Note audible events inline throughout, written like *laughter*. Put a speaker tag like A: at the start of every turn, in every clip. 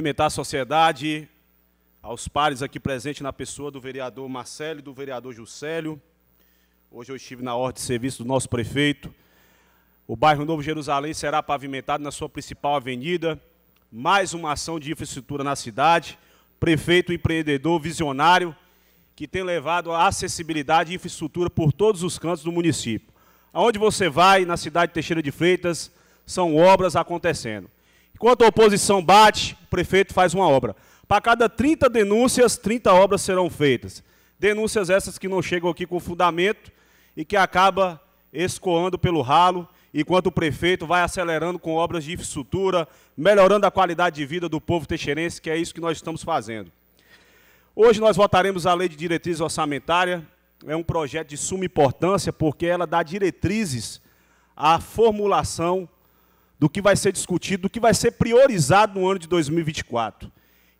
A: cumprimentar a sociedade, aos pares aqui presentes na pessoa do vereador Marcelo e do vereador Juscelio. Hoje eu estive na ordem de serviço do nosso prefeito. O bairro Novo Jerusalém será pavimentado na sua principal avenida. Mais uma ação de infraestrutura na cidade. Prefeito empreendedor visionário que tem levado a acessibilidade e infraestrutura por todos os cantos do município. Aonde você vai, na cidade de Teixeira de Freitas, são obras acontecendo. Enquanto a oposição bate, o prefeito faz uma obra. Para cada 30 denúncias, 30 obras serão feitas. Denúncias essas que não chegam aqui com fundamento e que acaba escoando pelo ralo, enquanto o prefeito vai acelerando com obras de infraestrutura, melhorando a qualidade de vida do povo teixeirense, que é isso que nós estamos fazendo. Hoje nós votaremos a Lei de Diretrizes Orçamentária. É um projeto de suma importância porque ela dá diretrizes à formulação do que vai ser discutido, do que vai ser priorizado no ano de 2024.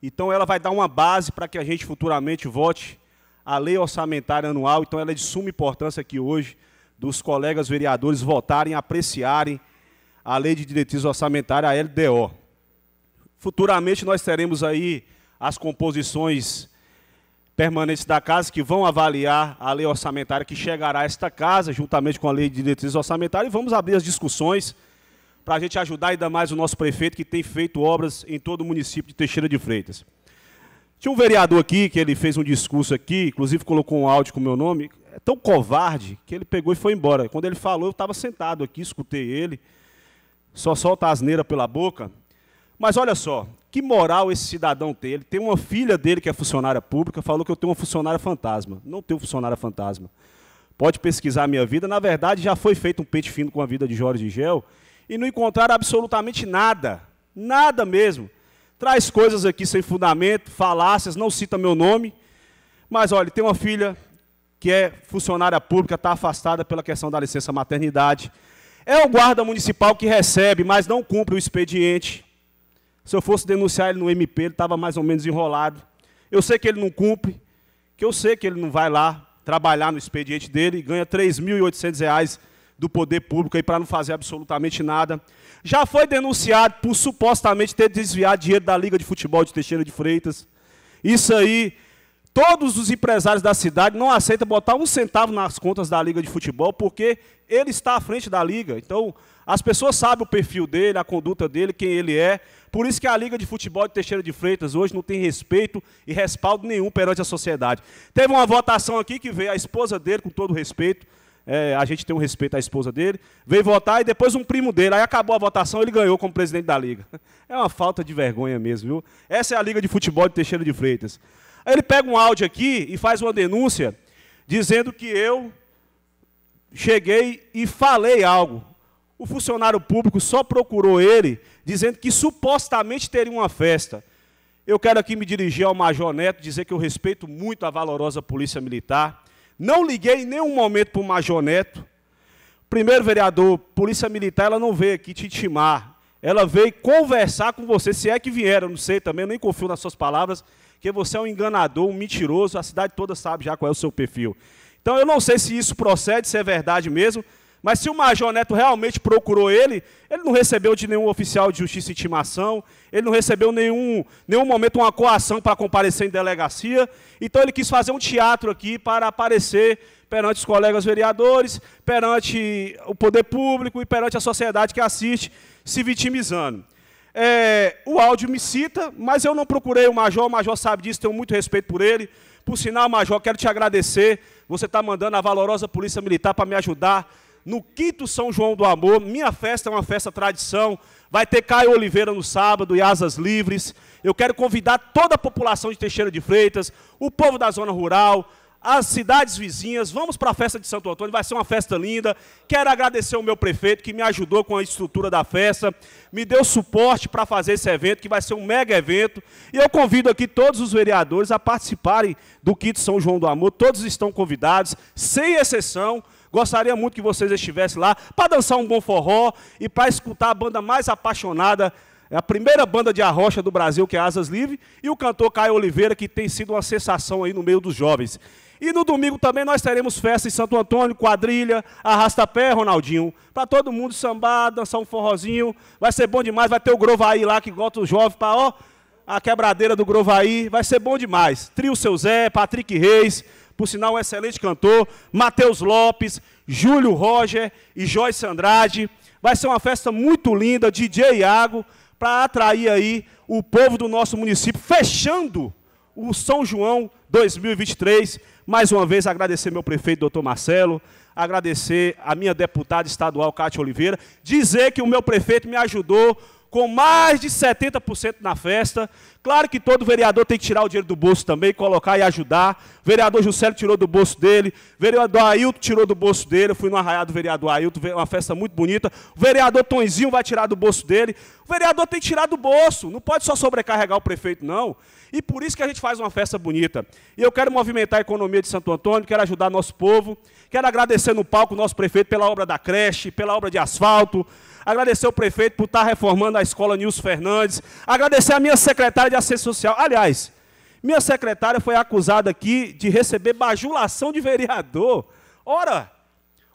A: Então, ela vai dar uma base para que a gente futuramente vote a lei orçamentária anual. Então, ela é de suma importância aqui hoje dos colegas vereadores votarem, apreciarem a lei de diretriz orçamentária, a LDO. Futuramente, nós teremos aí as composições permanentes da casa que vão avaliar a lei orçamentária que chegará a esta casa, juntamente com a lei de diretriz orçamentária, e vamos abrir as discussões para a gente ajudar ainda mais o nosso prefeito, que tem feito obras em todo o município de Teixeira de Freitas. Tinha um vereador aqui que ele fez um discurso aqui, inclusive colocou um áudio com o meu nome, é tão covarde que ele pegou e foi embora. Quando ele falou, eu estava sentado aqui, escutei ele, só solta asneira pela boca. Mas olha só, que moral esse cidadão tem. Ele tem uma filha dele que é funcionária pública, falou que eu tenho uma funcionária fantasma. Não tenho funcionária fantasma. Pode pesquisar a minha vida. Na verdade, já foi feito um pente fino com a vida de Jorge Gel e não encontraram absolutamente nada, nada mesmo. Traz coisas aqui sem fundamento, falácias, não cita meu nome, mas olha, tem uma filha que é funcionária pública, está afastada pela questão da licença maternidade. É o guarda municipal que recebe, mas não cumpre o expediente. Se eu fosse denunciar ele no MP, ele estava mais ou menos enrolado. Eu sei que ele não cumpre, que eu sei que ele não vai lá trabalhar no expediente dele e ganha R$ 3.800 do poder público aí para não fazer absolutamente nada. Já foi denunciado por supostamente ter desviado dinheiro da Liga de Futebol de Teixeira de Freitas. Isso aí, todos os empresários da cidade não aceitam botar um centavo nas contas da Liga de Futebol, porque ele está à frente da Liga. Então, as pessoas sabem o perfil dele, a conduta dele, quem ele é. Por isso que a Liga de Futebol de Teixeira de Freitas hoje não tem respeito e respaldo nenhum perante a sociedade. Teve uma votação aqui que veio a esposa dele, com todo respeito, é, a gente tem um respeito à esposa dele, veio votar e depois um primo dele, aí acabou a votação, ele ganhou como presidente da liga. *laughs* É uma falta de vergonha mesmo, viu? Essa é a liga de futebol de Teixeira de Freitas. Aí ele pega um áudio aqui e faz uma denúncia dizendo que eu cheguei e falei algo. O funcionário público só procurou ele dizendo que supostamente teria uma festa. Eu quero aqui me dirigir ao Major Neto, dizer que eu respeito muito a valorosa Polícia Militar. Não liguei em nenhum momento para o Major Neto. Primeiro vereador, Polícia Militar, ela não veio aqui te intimar. Ela veio conversar com você, se é que vieram, não sei também, nem confio nas suas palavras, que você é um enganador, um mentiroso, a cidade toda sabe já qual é o seu perfil. Então eu não sei se isso procede, se é verdade mesmo, mas se o Major Neto realmente procurou ele, ele não recebeu de nenhum oficial de justiça intimação, ele não recebeu nenhum nenhum momento uma coação para comparecer em delegacia. Então ele quis fazer um teatro aqui para aparecer perante os colegas vereadores, perante o poder público e perante a sociedade que assiste, se vitimizando. É, o áudio me cita, mas eu não procurei o Major, o Major sabe disso, tenho muito respeito por ele. Por sinal, Major, quero te agradecer. Você está mandando a valorosa Polícia Militar para me ajudar no quinto São João do Amor. Minha festa é uma festa tradição. Vai ter Caio Oliveira no sábado e Asas Livres. Eu quero convidar toda a população de Teixeira de Freitas, o povo da zona rural, as cidades vizinhas. Vamos para a festa de Santo Antônio, vai ser uma festa linda. Quero agradecer ao meu prefeito que me ajudou com a estrutura da festa, me deu suporte para fazer esse evento, que vai ser um mega evento. E eu convido aqui todos os vereadores a participarem do Quito São João do Amor. Todos estão convidados, sem exceção. Gostaria muito que vocês estivessem lá para dançar um bom forró e para escutar a banda mais apaixonada, é a primeira banda de arrocha do Brasil, que é Asas Livre, e o cantor Caio Oliveira, que tem sido uma sensação aí no meio dos jovens. E no domingo também nós teremos festa em Santo Antônio, quadrilha, arrasta-pé, Ronaldinho. Para todo mundo sambar, dançar um forrozinho. Vai ser bom demais. Vai ter o Grovaí lá, que gosta os jovens para, ó, a quebradeira do Grovaí. Vai ser bom demais. Trio Seu Zé, Patrick Reis, por sinal um excelente cantor, Matheus Lopes, Júlio Roger e Joyce Andrade. Vai ser uma festa muito linda, DJ Iago, para atrair aí o povo do nosso município, fechando o São João 2023. Mais uma vez agradecer meu prefeito, doutor Marcelo, agradecer a minha deputada estadual, Cátia Oliveira, dizer que o meu prefeito me ajudou com mais de 70% na festa. Claro que todo vereador tem que tirar o dinheiro do bolso também, colocar e ajudar. O vereador Juscelio tirou do bolso dele, o vereador Ailton tirou do bolso dele. Eu fui no arraial do vereador Ailton, uma festa muito bonita. O vereador Tonzinho vai tirar do bolso dele. O vereador tem que tirar do bolso, não pode só sobrecarregar o prefeito, não. E por isso que a gente faz uma festa bonita. E eu quero movimentar a economia de Santo Antônio, quero ajudar nosso povo, quero agradecer no palco o nosso prefeito pela obra da creche, pela obra de asfalto, agradecer o prefeito por estar reformando a escola Nilson Fernandes, agradecer a minha secretária de assistência social. Aliás, minha secretária foi acusada aqui de receber bajulação de vereador. Ora,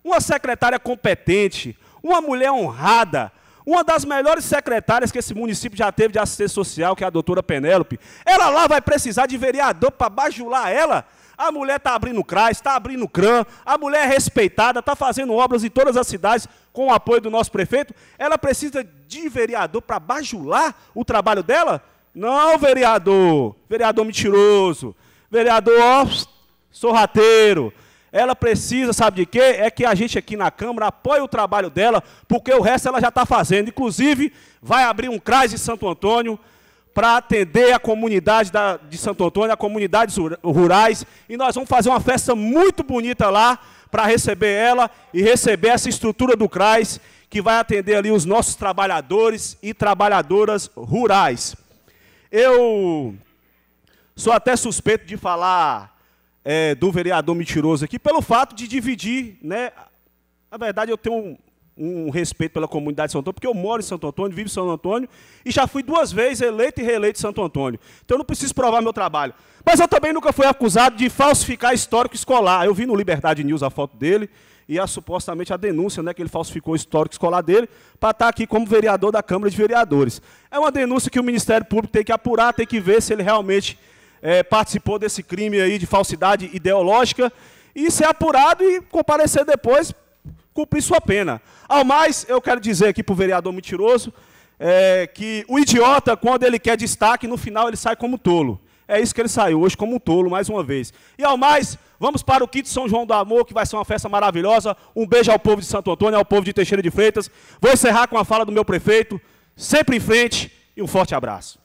A: uma secretária competente, uma mulher honrada, uma das melhores secretárias que esse município já teve de assistência social, que é a doutora Penélope, ela lá vai precisar de vereador para bajular ela. A mulher está abrindo CRAS, está abrindo CRAM, a mulher é respeitada, está fazendo obras em todas as cidades com o apoio do nosso prefeito. Ela precisa de vereador para bajular o trabalho dela? Não, vereador. Vereador mentiroso. Vereador ó, sorrateiro ela precisa, sabe de quê? É que a gente aqui na Câmara apoie o trabalho dela, porque o resto ela já está fazendo. Inclusive, vai abrir um CRAS de Santo Antônio para atender a comunidade da, de Santo Antônio, a comunidades rurais, e nós vamos fazer uma festa muito bonita lá para receber ela e receber essa estrutura do CRAS que vai atender ali os nossos trabalhadores e trabalhadoras rurais. Eu sou até suspeito de falar é, do vereador mentiroso aqui pelo fato de dividir, né? Na verdade, eu tenho um, um respeito pela comunidade de Santo Antônio, porque eu moro em Santo Antônio, vivo em Santo Antônio, e já fui duas vezes eleito e reeleito em Santo Antônio. Então eu não preciso provar meu trabalho. Mas eu também nunca fui acusado de falsificar histórico escolar. Eu vi no Liberdade News a foto dele e a, supostamente a denúncia né, que ele falsificou o histórico escolar dele para estar tá aqui como vereador da Câmara de Vereadores. É uma denúncia que o Ministério Público tem que apurar, tem que ver se ele realmente é, participou desse crime aí de falsidade ideológica e ser apurado e comparecer depois, cumprir sua pena. Ao mais, eu quero dizer aqui para o vereador mentiroso é, que o idiota, quando ele quer destaque, no final ele sai como tolo. É isso que ele saiu hoje, como um tolo, mais uma vez. E ao mais, vamos para o Kit São João do Amor, que vai ser uma festa maravilhosa. Um beijo ao povo de Santo Antônio, ao povo de Teixeira de Freitas. Vou encerrar com a fala do meu prefeito. Sempre em frente e um forte abraço.